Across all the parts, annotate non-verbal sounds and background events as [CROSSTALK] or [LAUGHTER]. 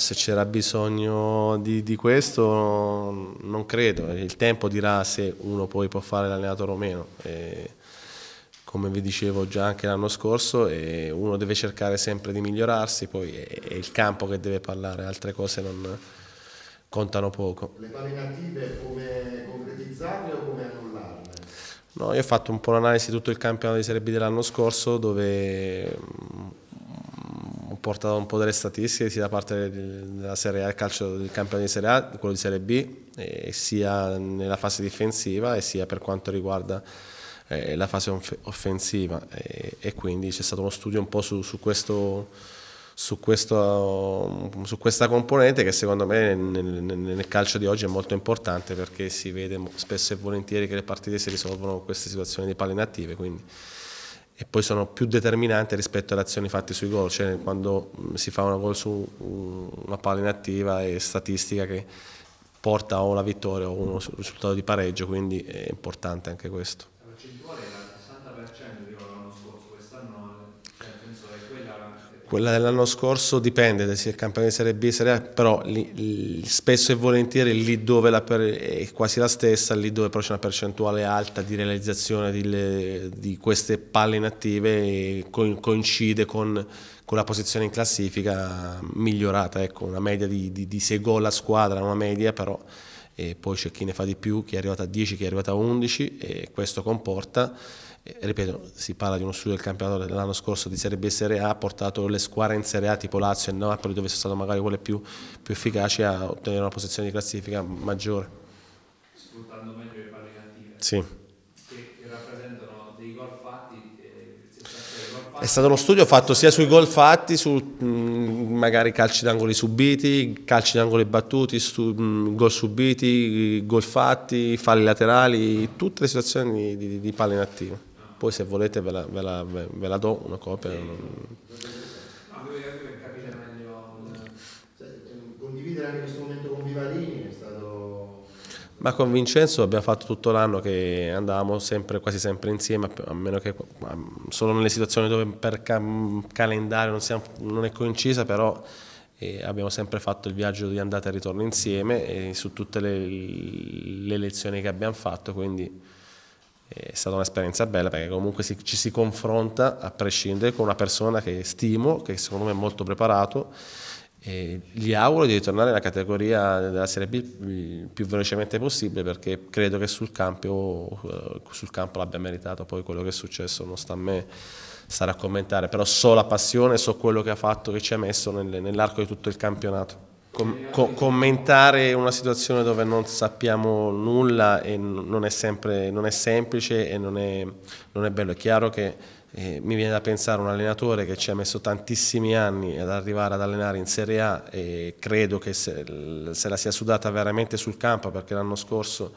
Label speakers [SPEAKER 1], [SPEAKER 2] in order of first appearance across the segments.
[SPEAKER 1] se c'era bisogno di, di, questo non credo, il tempo dirà se uno poi può fare l'allenatore o meno. E come vi dicevo già anche l'anno scorso, uno deve cercare sempre di migliorarsi, poi è, il campo che deve parlare, altre cose non contano poco. Le palle native come concretizzarle o come annullarle? No, io ho fatto un po' l'analisi di tutto il campionato di Serie B dell'anno scorso dove portato un po' delle statistiche sia da parte della Serie A, il calcio del campione di Serie A, quello di Serie B, sia nella fase difensiva e sia per quanto riguarda eh, la fase offensiva e, e quindi c'è stato uno studio un po' su, su, questo, su, questo, su questa componente che secondo me nel, nel, calcio di oggi è molto importante perché si vede spesso e volentieri che le partite si risolvono con queste situazioni di palle inattive, quindi e poi sono più determinante rispetto alle azioni fatte sui gol, cioè quando mm, si fa una gol su una palla inattiva è statistica che porta a una vittoria o un risultato di pareggio, quindi è importante anche questo. Quella dell'anno scorso dipende se il campionato di Serie B, Serie A, però lì, spesso e volentieri lì dove è quasi la stessa, lì dove però c'è una percentuale alta di realizzazione di, le, di queste palle inattive co coincide con, con, la posizione in classifica migliorata, ecco, una media di, di, di 6 gol a squadra, una media però e poi c'è chi ne fa di più, chi è arrivato a 10, chi è arrivato a 11 e questo comporta ripeto, si parla di uno studio del campionato dell'anno scorso di Serie B e Serie A, ha portato le squadre in Serie A tipo Lazio e Napoli, dove sono state magari quelle più, più, efficaci, a ottenere una posizione di classifica maggiore. Sfruttando meglio le palle cattive. Sì. Che, rappresentano dei gol fatti, È stato uno studio fatto sia sui gol fatti, su magari calci d'angoli subiti, calci d'angoli battuti, stu, gol subiti, gol fatti, falli laterali, tutte le situazioni di, di, di palle inattive poi se volete ve la, ve la, ve la do una copia. Cioè, condividere anche questo momento con Vivarini è stato... Ma con Vincenzo abbiamo fatto tutto l'anno che andavamo sempre, quasi sempre insieme, a meno che solo nelle situazioni dove per calendario non, siamo, non è coincisa, però eh, abbiamo sempre fatto il viaggio di andata e ritorno insieme e eh, su tutte le, le lezioni che abbiamo fatto, quindi è stata un'esperienza bella perché comunque si, ci si confronta a prescindere con una persona che stimo, che secondo me è molto preparato e gli auguro di ritornare nella categoria della Serie B il mm, più velocemente possibile perché credo che sul campo, eh, sul campo l'abbia meritato, poi quello che è successo non sta a me stare a commentare, però so la passione, so quello che ha fatto, che ci ha messo nell'arco di tutto il campionato com com commentare una situazione dove non sappiamo nulla e non è, sempre, non è semplice e non è, non è bello. È chiaro che eh, mi viene da pensare un allenatore che ci ha messo tantissimi anni ad arrivare ad allenare in Serie A e credo che se, se la sia sudata veramente sul campo perché l'anno scorso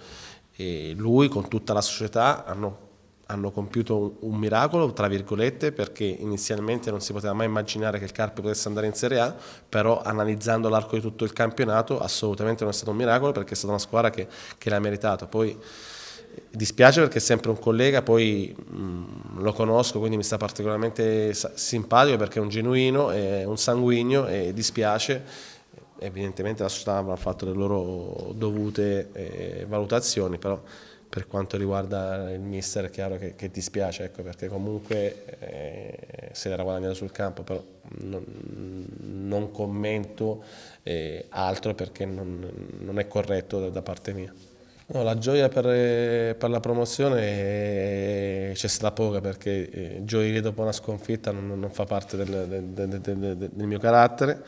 [SPEAKER 1] eh, lui con tutta la società hanno hanno compiuto un miracolo, tra virgolette, perché inizialmente non si poteva mai immaginare che il Carpi potesse andare in Serie A, però analizzando l'arco di tutto il campionato assolutamente non è stato un miracolo perché è stata una squadra che, che l'ha meritato. Poi eh, dispiace perché è sempre un collega, poi mh, mm, lo conosco, quindi mi sta particolarmente simpatico perché è un genuino, è un sanguigno e dispiace. Evidentemente la società avrà fatto le loro dovute eh, valutazioni, però per quanto riguarda il mister è chiaro che, che dispiace ecco, perché comunque eh, se l'era guadagnato sul campo però non, non commento eh, altro perché non, non è corretto da, da parte mia. No, la gioia per, eh, per la promozione c'è stata poca perché gioire eh, dopo una sconfitta non, non fa parte del, del, del, del mio carattere.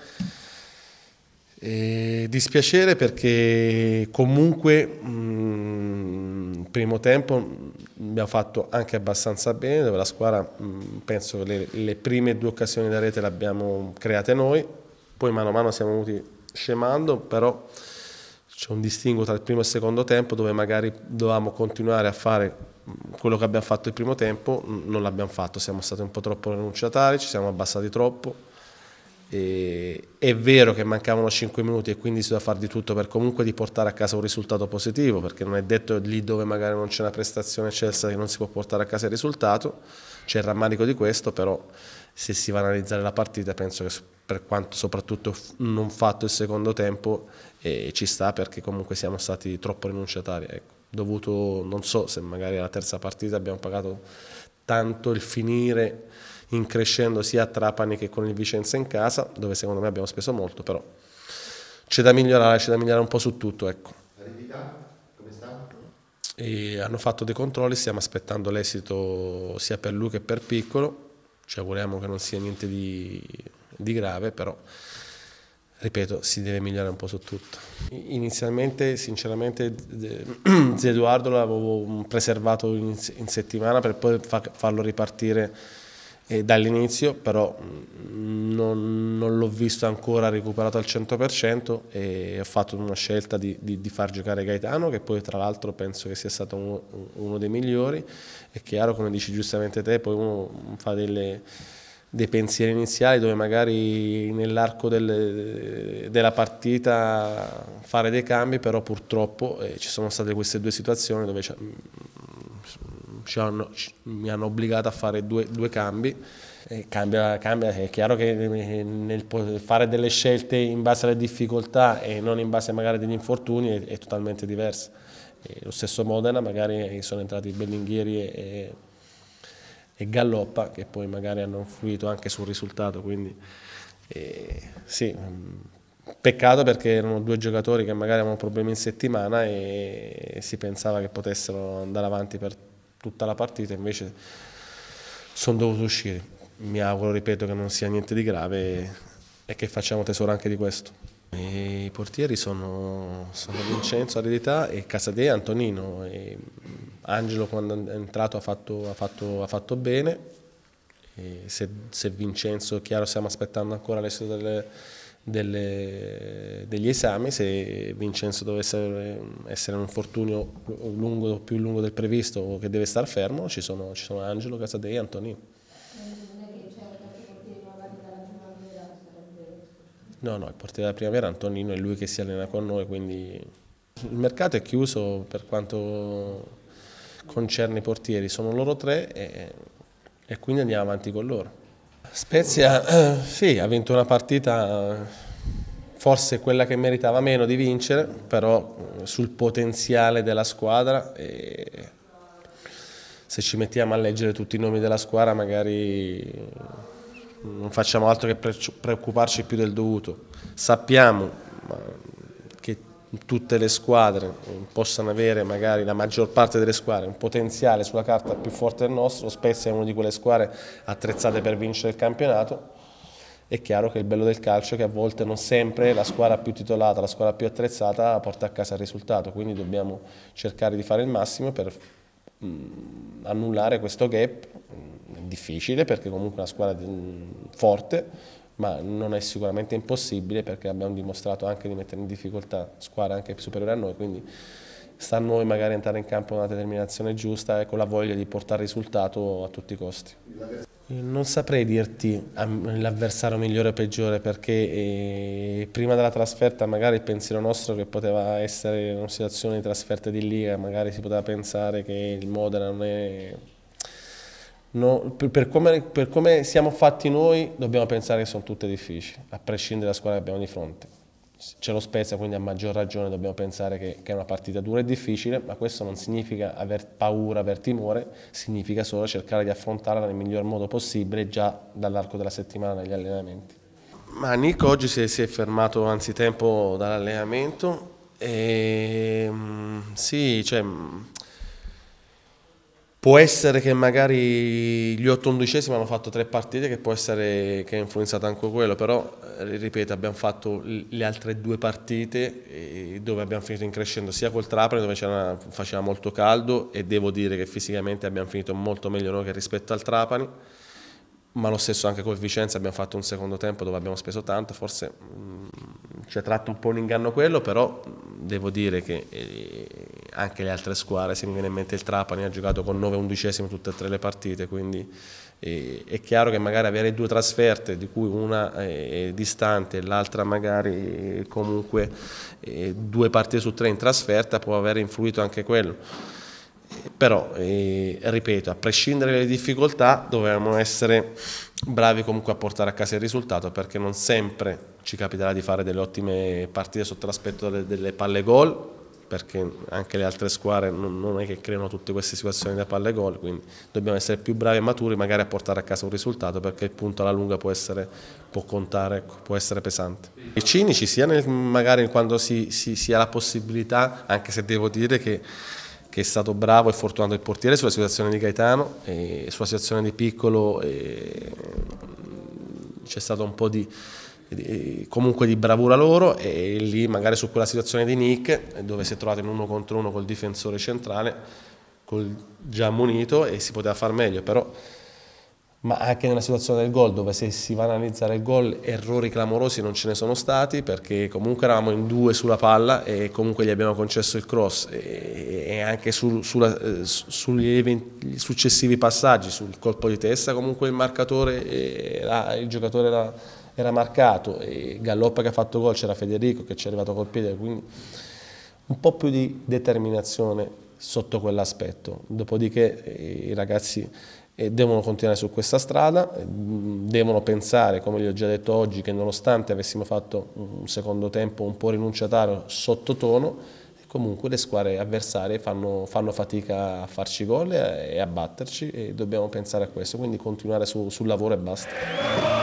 [SPEAKER 1] E eh, dispiacere perché comunque mh, primo tempo mm, abbiamo fatto anche abbastanza bene, dove la squadra mm, penso che le, le, prime due occasioni da rete le abbiamo create noi, poi mano a mano siamo venuti scemando, però c'è un distinguo tra il primo e il secondo tempo dove magari dovevamo continuare a fare mm, quello che abbiamo fatto il primo tempo, non l'abbiamo fatto, siamo stati un po' troppo rinunciatari, ci siamo abbassati troppo e è vero che mancavano 5 minuti e quindi si doveva fare di tutto per comunque di portare a casa un risultato positivo, perché non è detto lì dove magari non c'è una prestazione eccelsa che non si può portare a casa il risultato, c'è il rammarico di questo, però se si va a analizzare la partita penso che per quanto soprattutto non fatto il secondo tempo eh, ci sta perché comunque siamo stati troppo rinunciatari. Ecco. Dovuto, non so se magari alla terza partita abbiamo pagato tanto il finire in crescendo sia a Trapani che con il Vicenza in casa, dove secondo me abbiamo speso molto, però c'è da migliorare, c'è da migliorare un po' su tutto. Ecco. E hanno fatto dei controlli, stiamo aspettando l'esito sia per lui che per Piccolo, ci auguriamo che non sia niente di, di grave, però ripeto, si deve migliorare un po' su tutto. Inizialmente, sinceramente, [CLEARS THROAT] Zeduardo l'avevo preservato in, settimana per poi farlo ripartire eh, dall'inizio, però mm, non, non l'ho visto ancora recuperato al 100% e ho fatto una scelta di, di, di far giocare Gaetano, che poi tra l'altro penso che sia stato uno, uno, dei migliori. È chiaro, come dici giustamente te, poi uno fa delle, dei pensieri iniziali dove magari nell'arco della partita fare dei cambi, però purtroppo eh, ci sono state queste due situazioni dove hanno, mi hanno obbligato a fare due, due cambi. Cambia, cambia, è chiaro che eh, nel fare delle scelte in base alle difficoltà e non in base magari agli infortuni è, è totalmente diversa. lo stesso Modena, magari eh, sono entrati Bellinghieri e, e Galloppa, che poi magari hanno influito anche sul risultato, quindi eh, sì, mm, Peccato perché erano due giocatori che magari avevano problemi in settimana e si pensava che potessero andare avanti per tutta la partita invece sono dovuto uscire. Mi auguro, ripeto, che non sia niente di grave e, che facciamo tesoro anche di questo. I portieri sono, sono Vincenzo Aridità e Casadei Antonino. E mm, Angelo quando è entrato ha fatto, ha fatto, ha fatto bene. Se, se, Vincenzo, chiaro, stiamo aspettando ancora l'esito delle delle, degli esami, se Vincenzo dovesse essere un fortunio lungo, più lungo del previsto o che deve star fermo, ci sono, ci sono Angelo, Casadei e Antonino. No, no, il portiere della primavera Antonino è lui che si allena con noi, quindi il mercato è chiuso per quanto concerne i portieri, sono loro tre e, e quindi andiamo avanti con loro. Spezia, eh, sì, ha vinto una partita forse quella che meritava meno di vincere, però eh, sul potenziale della squadra e se ci mettiamo a leggere tutti i nomi della squadra magari non facciamo altro che preoccuparci più del dovuto. Sappiamo, ma tutte le squadre possano avere magari la maggior parte delle squadre un potenziale sulla carta più forte del nostro, Spezia è una di quelle squadre attrezzate per vincere il campionato, è chiaro che il bello del calcio è che a volte non sempre la squadra più titolata, la squadra più attrezzata porta a casa il risultato, quindi dobbiamo cercare di fare il massimo per mm, annullare questo gap, è difficile perché comunque è una squadra mm, forte ma non è sicuramente impossibile perché abbiamo dimostrato anche di mettere in difficoltà squadre anche superiori a noi, quindi sta a noi magari entrare in campo con una determinazione giusta e con la voglia di portare risultato a tutti i costi. Eh, non saprei dirti l'avversario migliore o peggiore perché eh, prima della trasferta magari il pensiero nostro che poteva essere una situazione di trasferta di Liga, magari si poteva pensare che il Modena non è No, per, per, come, per, come, siamo fatti noi dobbiamo pensare che sono tutte difficili, a prescindere dalla squadra che abbiamo di fronte. C'è lo Spezia, quindi a maggior ragione dobbiamo pensare che, che, è una partita dura e difficile, ma questo non significa aver paura, aver timore, significa solo cercare di affrontarla nel miglior modo possibile già dall'arco della settimana negli allenamenti. Ma Nico oggi si è, si è fermato anzitempo dall'allenamento e ehm, sì, cioè, Può essere che magari gli 8 undicesimi hanno fatto tre partite, che può essere che ha influenzato anche quello, però eh, ripeto abbiamo fatto le altre due partite dove abbiamo finito in crescendo sia col Trapani dove una, faceva molto caldo e devo dire che fisicamente abbiamo finito molto meglio noi che rispetto al Trapani, ma lo stesso anche col Vicenza abbiamo fatto un secondo tempo dove abbiamo speso tanto, forse mm, ci ha tratto un po' un inganno quello, però mm, devo dire che eh, anche le altre squadre, se mi viene in mente il Trapani ha giocato con 9 undicesimi tutte e tre le partite, quindi è chiaro che magari avere due trasferte di cui una è distante e l'altra magari comunque due partite su tre in trasferta può aver influito anche quello. Però, ripeto, a prescindere dalle difficoltà dovevamo essere bravi comunque a portare a casa il risultato perché non sempre ci capiterà di fare delle ottime partite sotto l'aspetto delle palle gol perché anche le altre squadre non, non è che creano tutte queste situazioni da palle gol, quindi dobbiamo essere più bravi e maturi magari a portare a casa un risultato perché il punto alla lunga può, essere, può contare, può essere pesante. E cinici sia nel, magari quando si, si, si ha la possibilità, anche se devo dire che che è stato bravo e fortunato il portiere sulla situazione di Gaetano e sulla situazione di Piccolo c'è stato un po' di, comunque di bravura loro e lì magari su quella situazione di Nick dove si è trovato in uno contro uno col difensore centrale col già munito e si poteva far meglio però ma anche nella situazione del gol dove se si va a analizzare il gol errori clamorosi non ce ne sono stati perché comunque eravamo in due sulla palla e comunque gli abbiamo concesso il cross e, anche su, sulla, sugli successivi passaggi sul colpo di testa comunque il marcatore e il giocatore era era marcato e Galloppa che ha fatto gol, c'era Federico che ci è arrivato col piede, quindi un po' più di determinazione sotto quell'aspetto. Dopodiché eh, i ragazzi eh, devono continuare su questa strada, eh, devono pensare, come gli ho già detto oggi, che nonostante avessimo fatto un secondo tempo un po' rinunciatario sottotono, comunque le squadre avversarie fanno, fanno fatica a farci gol e a batterci e dobbiamo pensare a questo, quindi continuare su, sul lavoro e basta.